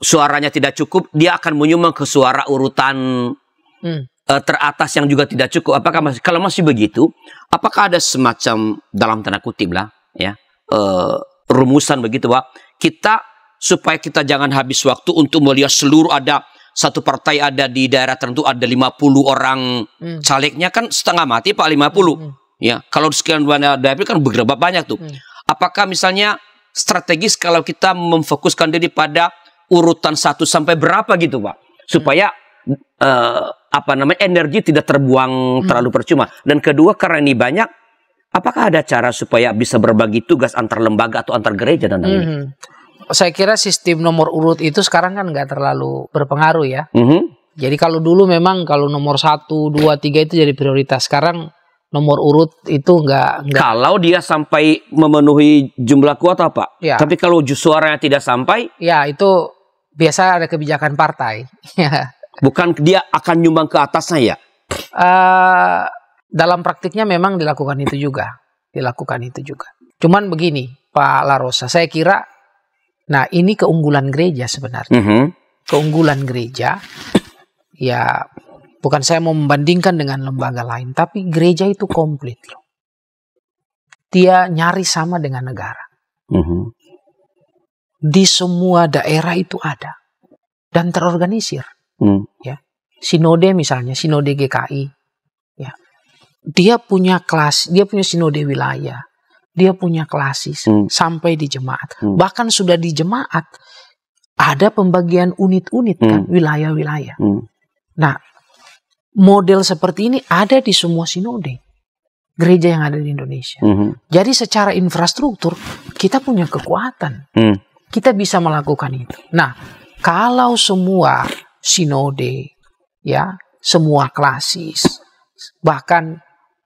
suaranya tidak cukup, dia akan menyumbang ke suara urutan hmm. uh, teratas yang juga tidak cukup. Apakah masih kalau masih begitu, apakah ada semacam dalam tanda kutip lah ya uh, rumusan begitu bahwa kita supaya kita jangan habis waktu untuk melihat seluruh ada satu partai ada di daerah tertentu ada 50 orang hmm. calegnya kan setengah mati Pak 50. Hmm. Ya, kalau sekian banyak daerah kan berapa banyak tuh. Hmm. Apakah misalnya strategis kalau kita memfokuskan diri pada urutan satu sampai berapa gitu, Pak? Supaya hmm. uh, apa namanya energi tidak terbuang hmm. terlalu percuma. Dan kedua karena ini banyak, apakah ada cara supaya bisa berbagi tugas antar lembaga atau antar gereja dan hmm. Saya kira sistem nomor urut itu sekarang kan nggak terlalu berpengaruh ya. Hmm. Jadi kalau dulu memang kalau nomor satu, dua, tiga itu jadi prioritas. Sekarang nomor urut itu enggak, enggak. kalau dia sampai memenuhi jumlah kuota pak ya. tapi kalau suaranya tidak sampai ya itu biasa ada kebijakan partai ya. bukan dia akan nyumbang ke atasnya ya uh, dalam praktiknya memang dilakukan itu juga dilakukan itu juga cuman begini Pak Larosa saya kira nah ini keunggulan gereja sebenarnya mm -hmm. keunggulan gereja ya Bukan saya mau membandingkan dengan lembaga lain, tapi gereja itu komplit loh. Dia nyari sama dengan negara. Mm -hmm. Di semua daerah itu ada dan terorganisir. Mm. Ya, sinode misalnya, sinode GKI, ya, dia punya kelas, dia punya sinode wilayah, dia punya klasis mm. sampai di jemaat. Mm. Bahkan sudah di jemaat ada pembagian unit-unit kan, mm. wilayah-wilayah. Mm. Nah model seperti ini ada di semua sinode gereja yang ada di Indonesia. Mm -hmm. Jadi secara infrastruktur kita punya kekuatan, mm. kita bisa melakukan itu. Nah, kalau semua sinode, ya, semua klasis, bahkan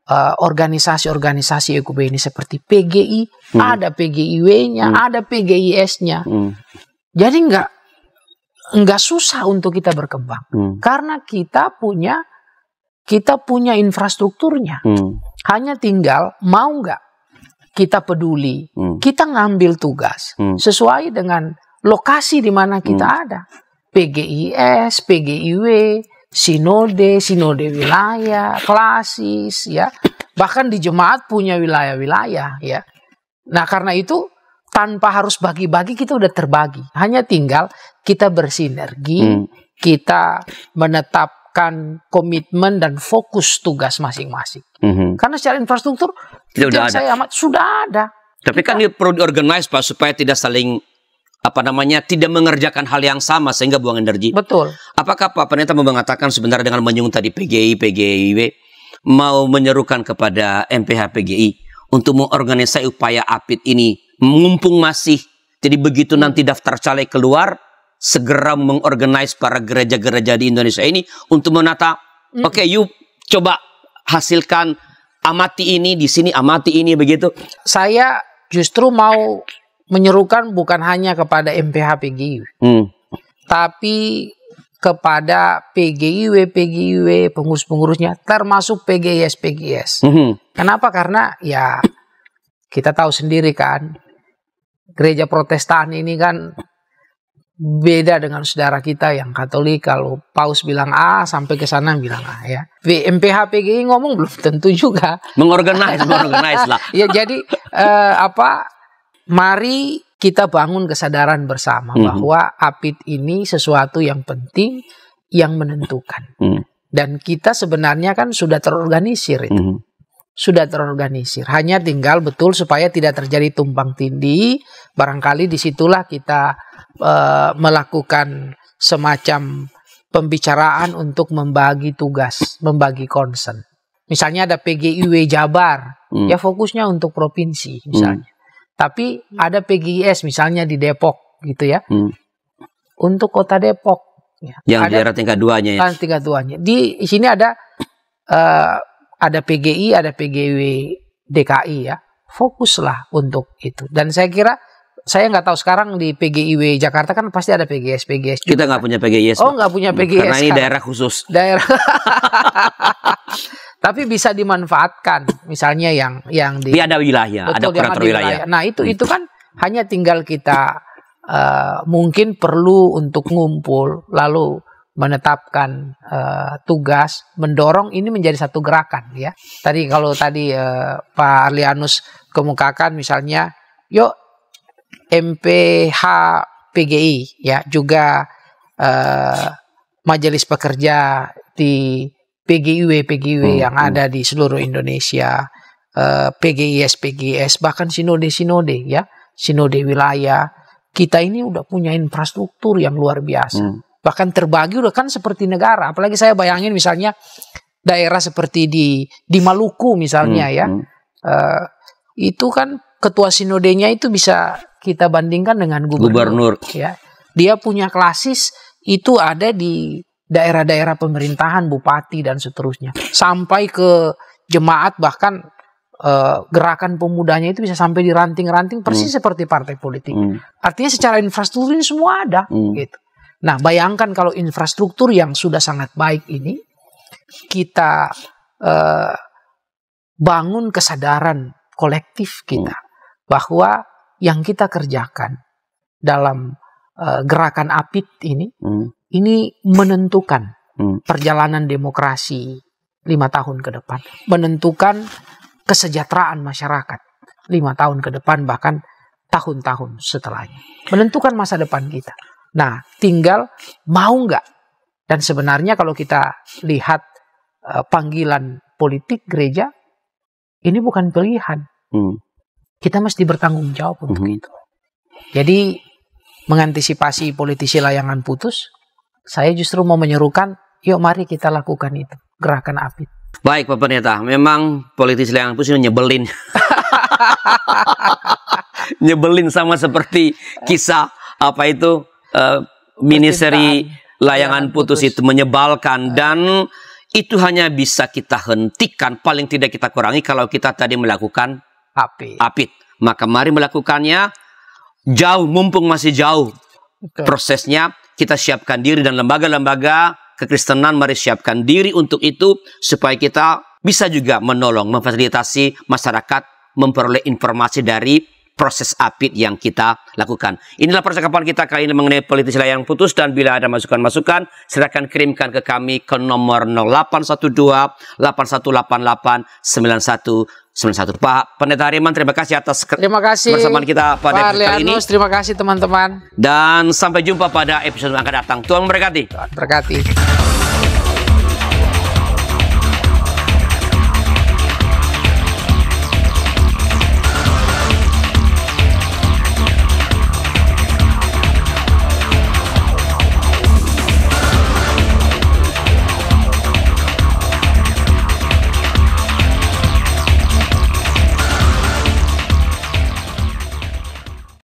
eh, organisasi-organisasi uh, ini seperti PGI, mm. ada PGIW-nya, mm. ada PGIS-nya. Mm. Jadi nggak nggak susah untuk kita berkembang mm. karena kita punya kita punya infrastrukturnya. Hmm. Hanya tinggal mau nggak kita peduli, hmm. kita ngambil tugas hmm. sesuai dengan lokasi di mana kita hmm. ada. PGIS, PGIW, sinode, sinode wilayah, klasis ya. Bahkan di jemaat punya wilayah-wilayah ya. Nah, karena itu tanpa harus bagi-bagi kita udah terbagi. Hanya tinggal kita bersinergi, hmm. kita menetap meletakkan komitmen dan fokus tugas masing-masing. Mm-hmm. Karena secara infrastruktur tidak yang ada. saya amat sudah ada. Tapi kita, kan ini perlu diorganize pak supaya tidak saling apa namanya tidak mengerjakan hal yang sama sehingga buang energi. Betul. Apakah Pak Pendeta mau mengatakan sebenarnya dengan menyungut tadi PGI, PGIW mau menyerukan kepada MPH PGI untuk mengorganisasi upaya APIT ini mumpung masih jadi begitu nanti daftar caleg keluar segera mengorganize para gereja-gereja di Indonesia ini untuk menata, mm oke, okay, yuk coba hasilkan amati ini di sini, amati ini begitu. Saya justru mau menyerukan bukan hanya kepada MPH PGIW, mm. tapi kepada PGIW, e, PGIW, e, pengurus-pengurusnya, termasuk PGS, PGS. Hmm. Kenapa? Karena ya kita tahu sendiri kan, gereja Protestan ini kan beda dengan saudara kita yang Katolik kalau paus bilang A sampai ke sana bilang A ya. MPH ngomong belum tentu juga. Mengorganize, mengorganize lah. ya jadi eh, apa? Mari kita bangun kesadaran bersama mm -hmm. bahwa apit ini sesuatu yang penting yang menentukan. Mm -hmm. Dan kita sebenarnya kan sudah terorganisir itu. Mm -hmm sudah terorganisir. Hanya tinggal betul supaya tidak terjadi tumpang tindih. Barangkali disitulah kita e, melakukan semacam pembicaraan untuk membagi tugas, membagi concern. Misalnya ada PGIW Jabar, hmm. ya fokusnya untuk provinsi misalnya. Hmm. Tapi ada PGIS misalnya di Depok gitu ya. Hmm. Untuk kota Depok. Ya. Yang ada, daerah tingkat duanya ya. Ah, tingkat duanya. Di sini ada uh, ada PGI, ada PGW DKI ya. Fokuslah untuk itu. Dan saya kira saya nggak tahu sekarang di PGIW Jakarta kan pasti ada PGS PGS. Kita nggak punya PGS. Oh nggak punya PGS. Karena ini daerah khusus. Daerah. Tapi bisa dimanfaatkan, misalnya yang yang di. Tapi ada wilayah, betul, ada operator wilayah. wilayah. Nah itu hmm. itu kan hanya tinggal kita uh, mungkin perlu untuk ngumpul lalu menetapkan uh, tugas, mendorong ini menjadi satu gerakan ya. Tadi kalau tadi uh, Pak Arlianus kemukakan misalnya, yuk MPH PGI ya juga uh, Majelis Pekerja di PGIW PGIW hmm, yang hmm. ada di seluruh Indonesia, uh, PGIS PGIS bahkan sinode sinode ya, sinode wilayah. Kita ini udah punya infrastruktur yang luar biasa. Hmm bahkan terbagi udah kan seperti negara. Apalagi saya bayangin misalnya daerah seperti di di Maluku misalnya hmm, ya. Uh, itu kan ketua sinodenya itu bisa kita bandingkan dengan gubernur. gubernur. Ya. Dia punya klasis itu ada di daerah-daerah pemerintahan, bupati dan seterusnya. Sampai ke jemaat bahkan uh, gerakan pemudanya itu bisa sampai di ranting-ranting persis hmm. seperti partai politik. Hmm. Artinya secara infrastruktur ini semua ada hmm. gitu. Nah, bayangkan kalau infrastruktur yang sudah sangat baik ini kita eh, bangun kesadaran kolektif kita hmm. bahwa yang kita kerjakan dalam eh, gerakan APIT ini hmm. ini menentukan hmm. perjalanan demokrasi lima tahun ke depan, menentukan kesejahteraan masyarakat lima tahun ke depan bahkan tahun-tahun setelahnya, menentukan masa depan kita. Nah, tinggal mau nggak? Dan sebenarnya kalau kita lihat uh, panggilan politik gereja, ini bukan pilihan. Hmm. Kita mesti bertanggung jawab untuk hmm. itu. Jadi mengantisipasi politisi layangan putus, saya justru mau menyerukan, yuk mari kita lakukan itu, gerakan api Baik Pak Pendeta, memang politisi layangan putus ini nyebelin. nyebelin sama seperti kisah apa itu uh, eh, miniseri layangan iya, putus itu menyebalkan iya. dan itu hanya bisa kita hentikan paling tidak kita kurangi kalau kita tadi melakukan apit. apit. Maka mari melakukannya jauh mumpung masih jauh Betul. prosesnya kita siapkan diri dan lembaga-lembaga kekristenan mari siapkan diri untuk itu supaya kita bisa juga menolong memfasilitasi masyarakat memperoleh informasi dari proses apit yang kita lakukan. Inilah percakapan kita kali ini mengenai politis layang putus dan bila ada masukan-masukan silakan kirimkan ke kami ke nomor 0812 8188 9191 Pak Pendeta Hariman, terima kasih atas terima kasih, bersamaan kita pada hari kali ini. Terima kasih teman-teman. Dan sampai jumpa pada episode yang akan datang. Tuhan memberkati. Tuhan memberkati.